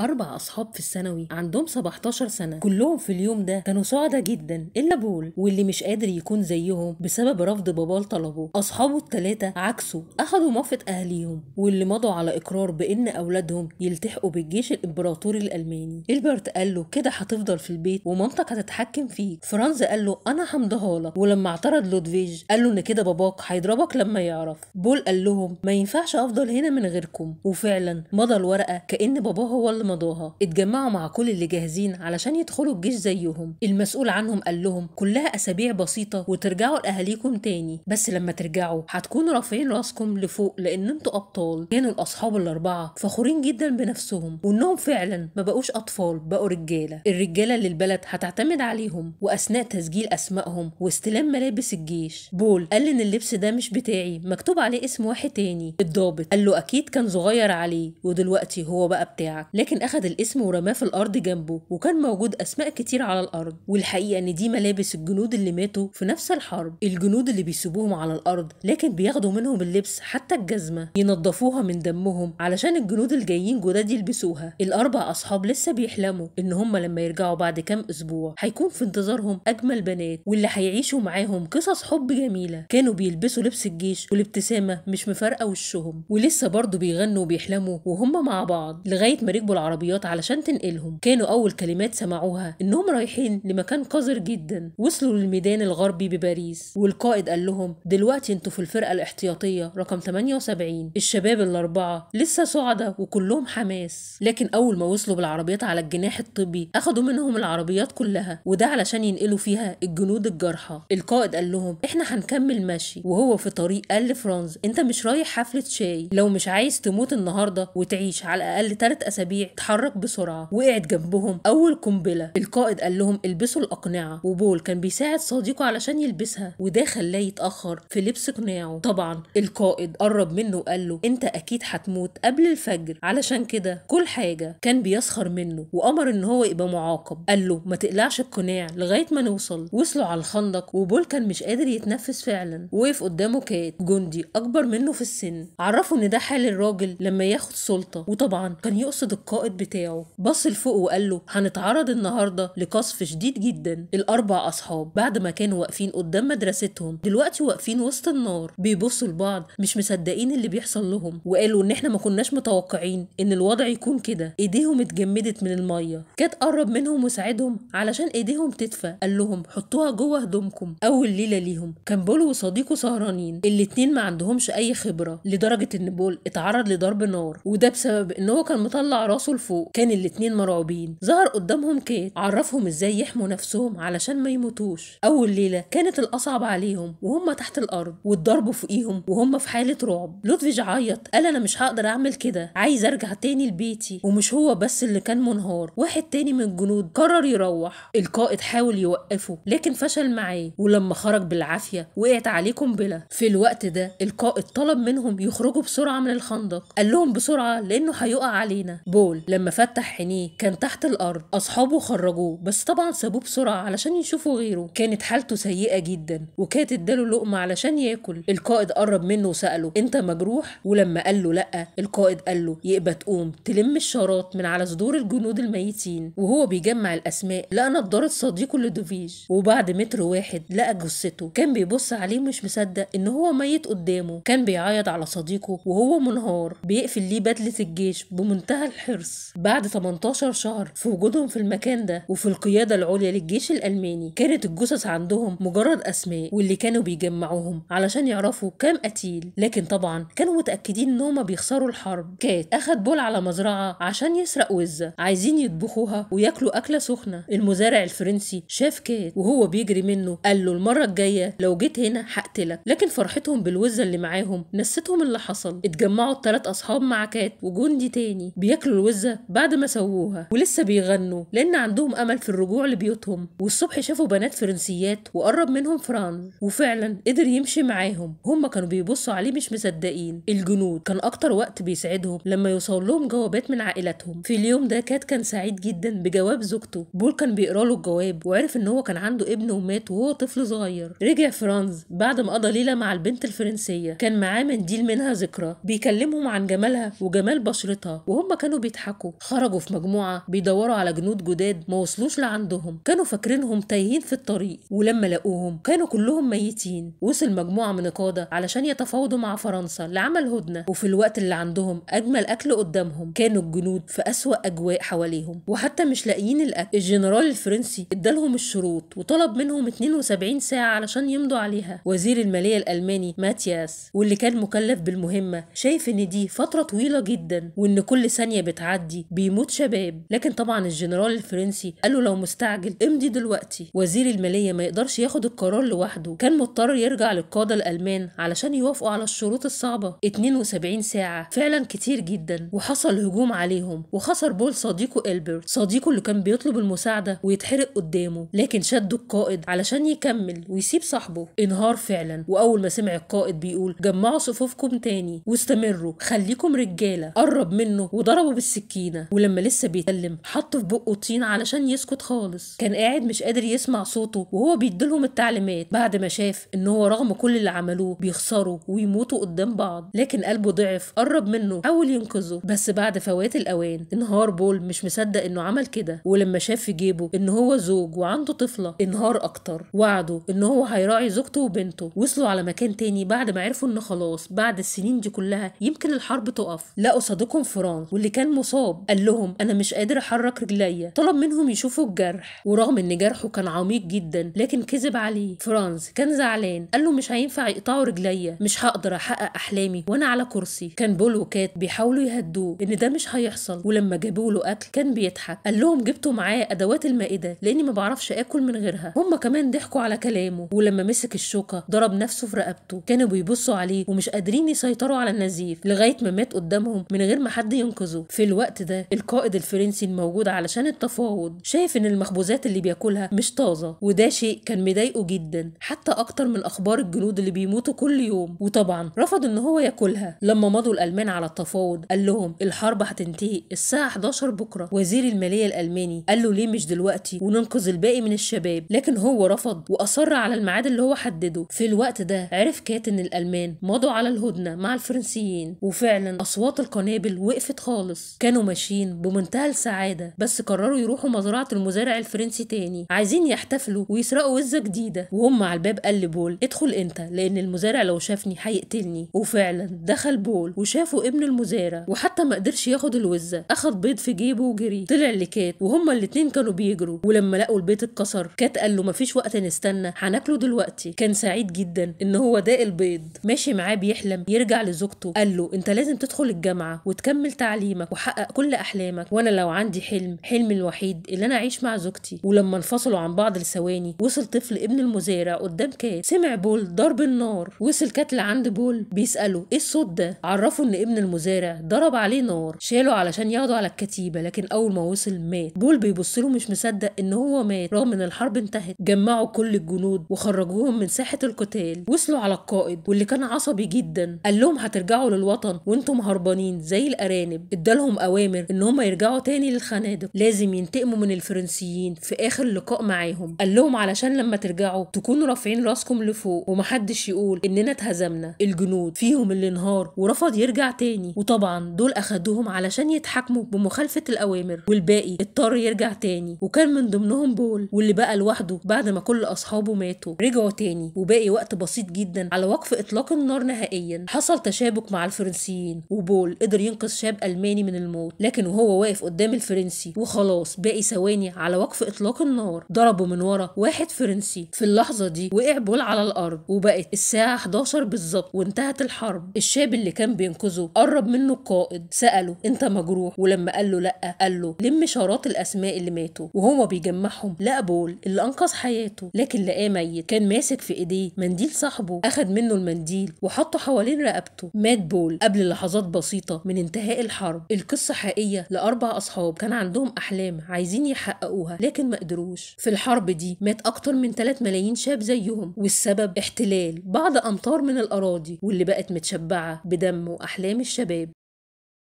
أربع أصحاب في الثانوي عندهم 17 سنة كلهم في اليوم ده كانوا سعداء جدا إلا بول واللي مش قادر يكون زيهم بسبب رفض باباه لطلبه أصحابه التلاتة عكسه أخدوا موافقة أهليهم واللي مضوا على إقرار بإن أولادهم يلتحقوا بالجيش الإمبراطوري الألماني إلبرت قال له كده هتفضل في البيت ومامتك هتتحكم فيك فرانز قال له أنا همضيها لك ولما اعترض لودفيج قال له إن كده باباك هيضربك لما يعرف بول قال لهم ما ينفعش أفضل هنا من غيركم وفعلا مضى الورقة كأن باباه هو اللي مضاها اتجمعوا مع كل اللي جاهزين علشان يدخلوا الجيش زيهم المسؤول عنهم قال لهم كلها اسابيع بسيطه وترجعوا لاهاليكم تاني بس لما ترجعوا هتكونوا رافعين راسكم لفوق لان انتوا ابطال كانوا الاصحاب الاربعه فخورين جدا بنفسهم وانهم فعلا ما بقوش اطفال بقوا رجاله الرجاله اللي البلد هتعتمد عليهم واثناء تسجيل اسمائهم واستلام ملابس الجيش بول قال ان اللبس ده مش بتاعي مكتوب عليه اسم واحد تاني الضابط قال له اكيد كان صغير عليه ودلوقتي هو بقى بتاعك لكن لكن أخد الاسم ورماه في الأرض جنبه وكان موجود أسماء كتير على الأرض والحقيقة إن دي ملابس الجنود اللي ماتوا في نفس الحرب الجنود اللي بيسيبوهم على الأرض لكن بياخدوا منهم اللبس حتى الجزمة ينضفوها من دمهم علشان الجنود الجايين جداد يلبسوها الأربع أصحاب لسه بيحلموا إن هم لما يرجعوا بعد كام أسبوع هيكون في انتظارهم أجمل بنات واللي هيعيشوا معاهم قصص حب جميلة كانوا بيلبسوا لبس الجيش والابتسامة مش مفارقة وشهم ولسه برضه بيغنوا وبيحلموا وهم مع بعض لغاية ما ركبوا العربيات علشان تنقلهم كانوا أول كلمات سمعوها إنهم رايحين لمكان قذر جدا وصلوا للميدان الغربي بباريس والقائد قال لهم دلوقتي انتوا في الفرقة الاحتياطية رقم 78 الشباب الأربعة لسه صعدة وكلهم حماس لكن أول ما وصلوا بالعربيات على الجناح الطبي أخدوا منهم العربيات كلها وده علشان ينقلوا فيها الجنود الجرحى القائد قال لهم احنا هنكمل مشي وهو في طريق قال لفرانز انت مش رايح حفلة شاي لو مش عايز تموت النهاردة وتعيش على الأقل ثلاث أسابيع اتحرك بسرعة وقعت جنبهم أول قنبلة القائد قال لهم البسوا الأقنعة وبول كان بيساعد صديقه علشان يلبسها وده خلاه يتأخر في لبس قناعه طبعا القائد قرب منه وقال له أنت أكيد هتموت قبل الفجر علشان كده كل حاجة كان بيسخر منه وأمر إن هو يبقى معاقب قال له ما تقلعش القناع لغاية ما نوصل وصلوا على الخندق وبول كان مش قادر يتنفس فعلا وقف قدامه كات جندي أكبر منه في السن عرفوا إن ده حال الراجل لما ياخد سلطة وطبعا كان يقصد القائد العائد بتاعه بص لفوق وقال له هنتعرض النهارده لقصف شديد جدا الاربع اصحاب بعد ما كانوا واقفين قدام مدرستهم دلوقتي واقفين وسط النار بيبصوا لبعض مش مصدقين اللي بيحصل لهم وقالوا ان احنا ما كناش متوقعين ان الوضع يكون كده ايديهم اتجمدت من الميه كات قرب منهم وساعدهم علشان ايديهم تدفى قال لهم حطوها جوه هدومكم اول ليله ليهم كان بول وصديقه سهرانين الاتنين ما عندهمش اي خبره لدرجه ان بول اتعرض لضرب نار وده بسبب ان هو كان مطلع راسه راسه لفوق كان الاتنين مرعوبين ظهر قدامهم كيت عرفهم ازاي يحموا نفسهم علشان ما يموتوش اول ليله كانت الاصعب عليهم وهم تحت الارض واتضربوا فوقيهم وهم في حاله رعب لودفيج عيط قال انا مش هقدر اعمل كده عايز ارجع تاني لبيتي ومش هو بس اللي كان منهار واحد تاني من الجنود قرر يروح القائد حاول يوقفه لكن فشل معاه ولما خرج بالعافيه وقعت عليه قنبله في الوقت ده القائد طلب منهم يخرجوا بسرعه من الخندق قال لهم بسرعه لانه هيقع علينا بول الأول لما فتح عينيه كان تحت الأرض أصحابه خرجوه بس طبعا سابوه بسرعة علشان يشوفوا غيره كانت حالته سيئة جدا وكانت اداله لقمة علشان ياكل القائد قرب منه وسأله أنت مجروح ولما قال له لأ القائد قال له يبقى تقوم تلم الشارات من على صدور الجنود الميتين وهو بيجمع الأسماء لقى نضارة صديقه لدوفيج وبعد متر واحد لقى جثته كان بيبص عليه مش مصدق إن هو ميت قدامه كان بيعيط على صديقه وهو منهار بيقفل ليه بدلة الجيش بمنتهى الحرص الناس بعد 18 شهر في وجودهم في المكان ده وفي القيادة العليا للجيش الألماني كانت الجثث عندهم مجرد أسماء واللي كانوا بيجمعوهم علشان يعرفوا كام قتيل لكن طبعا كانوا متأكدين إنهم بيخسروا الحرب كات أخد بول على مزرعة عشان يسرق وزة عايزين يطبخوها وياكلوا أكلة سخنة المزارع الفرنسي شاف كات وهو بيجري منه قال له المرة الجاية لو جيت هنا هقتلك لكن فرحتهم بالوزة اللي معاهم نستهم اللي حصل اتجمعوا التلات أصحاب مع كات وجندي تاني بياكلوا الوزة العزة بعد ما سووها ولسه بيغنوا لأن عندهم أمل في الرجوع لبيوتهم والصبح شافوا بنات فرنسيات وقرب منهم فرانز وفعلا قدر يمشي معاهم هما كانوا بيبصوا عليه مش مصدقين الجنود كان أكتر وقت بيسعدهم لما يوصل لهم جوابات من عائلتهم في اليوم ده كات كان سعيد جدا بجواب زوجته بول كان بيقرا له الجواب وعرف ان هو كان عنده ابن ومات وهو طفل صغير رجع فرانز بعد ما قضى ليله مع البنت الفرنسيه كان معاه منديل منها ذكرى بيكلمهم عن جمالها وجمال بشرتها وهم كانوا بيتحكموا بيضحكوا خرجوا في مجموعة بيدوروا على جنود جداد ما وصلوش لعندهم كانوا فاكرينهم تايهين في الطريق ولما لقوهم كانوا كلهم ميتين وصل مجموعة من قادة علشان يتفاوضوا مع فرنسا لعمل هدنة وفي الوقت اللي عندهم أجمل أكل قدامهم كانوا الجنود في أسوأ أجواء حواليهم وحتى مش لاقيين الأكل الجنرال الفرنسي ادالهم الشروط وطلب منهم 72 ساعة علشان يمضوا عليها وزير المالية الألماني ماتياس واللي كان مكلف بالمهمة شايف إن دي فترة طويلة جدا وإن كل ثانية بتعدي تعدي بيموت شباب لكن طبعا الجنرال الفرنسي قال له لو مستعجل امضي دلوقتي وزير الماليه ما يقدرش ياخد القرار لوحده كان مضطر يرجع للقاده الالمان علشان يوافقوا على الشروط الصعبه 72 ساعه فعلا كتير جدا وحصل هجوم عليهم وخسر بول صديقه البرت صديقه اللي كان بيطلب المساعده ويتحرق قدامه لكن شده القائد علشان يكمل ويسيب صاحبه انهار فعلا واول ما سمع القائد بيقول جمعوا صفوفكم تاني واستمروا خليكم رجاله قرب منه وضربه بالسكين سكينه ولما لسه بيتكلم حط في بقه طين علشان يسكت خالص كان قاعد مش قادر يسمع صوته وهو بيديلهم التعليمات بعد ما شاف ان هو رغم كل اللي عملوه بيخسروا ويموتوا قدام بعض لكن قلبه ضعف قرب منه حاول ينقذه بس بعد فوات الاوان انهار بول مش مصدق انه عمل كده ولما شاف في جيبه ان هو زوج وعنده طفله انهار اكتر وعده ان هو هيراعي زوجته وبنته وصلوا على مكان تاني بعد ما عرفوا ان خلاص بعد السنين دي كلها يمكن الحرب تقف لقوا صديقهم فران واللي كان مصاب مصاب قال لهم انا مش قادر احرك رجليا طلب منهم يشوفوا الجرح ورغم ان جرحه كان عميق جدا لكن كذب عليه فرانز كان زعلان قال له مش هينفع يقطعوا رجليا مش هقدر احقق احلامي وانا على كرسي كان بول وكات بيحاولوا يهدوه ان ده مش هيحصل ولما جابوا له اكل كان بيضحك قال لهم جبتوا معايا ادوات المائده لاني ما بعرفش اكل من غيرها هم كمان ضحكوا على كلامه ولما مسك الشوكه ضرب نفسه في رقبته كانوا بيبصوا عليه ومش قادرين يسيطروا على النزيف لغايه ما مات قدامهم من غير ما حد ينقذه في الو... الوقت ده القائد الفرنسي الموجود علشان التفاوض شايف ان المخبوزات اللي بياكلها مش طازه وده شيء كان مضايقه جدا حتى اكتر من اخبار الجنود اللي بيموتوا كل يوم وطبعا رفض ان هو ياكلها لما مضوا الالمان على التفاوض قال لهم الحرب هتنتهي الساعه 11 بكره وزير الماليه الالماني قال له ليه مش دلوقتي وننقذ الباقي من الشباب لكن هو رفض واصر على الميعاد اللي هو حدده في الوقت ده عرف كات ان الالمان مضوا على الهدنه مع الفرنسيين وفعلا اصوات القنابل وقفت خالص كان كانوا ماشيين بمنتهى السعادة بس قرروا يروحوا مزرعة المزارع الفرنسي تاني عايزين يحتفلوا ويسرقوا وزة جديدة وهم على الباب قال لبول ادخل انت لان المزارع لو شافني هيقتلني وفعلا دخل بول وشافه ابن المزارع وحتى ما قدرش ياخد الوزة اخد بيض في جيبه وجري طلع لكات وهما الاتنين كانوا بيجروا ولما لقوا البيت اتكسر كات قال له مفيش وقت نستنى هناكله دلوقتي كان سعيد جدا ان هو داق البيض ماشي معاه بيحلم يرجع لزوجته قال له انت لازم تدخل الجامعة وتكمل تعليمك وحق تحقق كل احلامك وانا لو عندي حلم حلمي الوحيد اللي انا اعيش مع زوجتي ولما انفصلوا عن بعض لثواني وصل طفل ابن المزارع قدام كات سمع بول ضرب النار وصل كات لعند بول بيساله ايه الصوت ده عرفوا ان ابن المزارع ضرب عليه نار شالوا علشان ياخدوا على الكتيبه لكن اول ما وصل مات بول بيبص له مش مصدق ان هو مات رغم ان الحرب انتهت جمعوا كل الجنود وخرجوهم من ساحه القتال وصلوا على القائد واللي كان عصبي جدا قال لهم هترجعوا للوطن وانتم هربانين زي الارانب ادالهم اوامر ان هم يرجعوا تاني للخنادق لازم ينتقموا من الفرنسيين في اخر لقاء معاهم قال لهم علشان لما ترجعوا تكونوا رافعين راسكم لفوق ومحدش يقول اننا اتهزمنا الجنود فيهم اللي انهار ورفض يرجع تاني وطبعا دول اخدوهم علشان يتحاكموا بمخالفه الاوامر والباقي اضطر يرجع تاني وكان من ضمنهم بول واللي بقى لوحده بعد ما كل اصحابه ماتوا رجعوا تاني وباقي وقت بسيط جدا على وقف اطلاق النار نهائيا حصل تشابك مع الفرنسيين وبول قدر ينقذ شاب الماني من الموت الموت لكن وهو واقف قدام الفرنسي وخلاص باقي ثواني على وقف اطلاق النار ضربه من ورا واحد فرنسي في اللحظه دي وقع بول على الارض وبقت الساعه 11 بالظبط وانتهت الحرب الشاب اللي كان بينقذه قرب منه القائد ساله انت مجروح ولما قال له لا قال له لم شارات الاسماء اللي ماتوا وهو بيجمعهم لقى بول اللي انقذ حياته لكن لقاه ميت كان ماسك في ايديه منديل صاحبه اخذ منه المنديل وحطه حوالين رقبته مات بول قبل لحظات بسيطه من انتهاء الحرب القصه قصة حقيقية لأربع أصحاب كان عندهم أحلام عايزين يحققوها لكن ما قدروش في الحرب دي مات أكتر من 3 ملايين شاب زيهم والسبب احتلال بعض أمتار من الأراضي واللي بقت متشبعة بدم وأحلام الشباب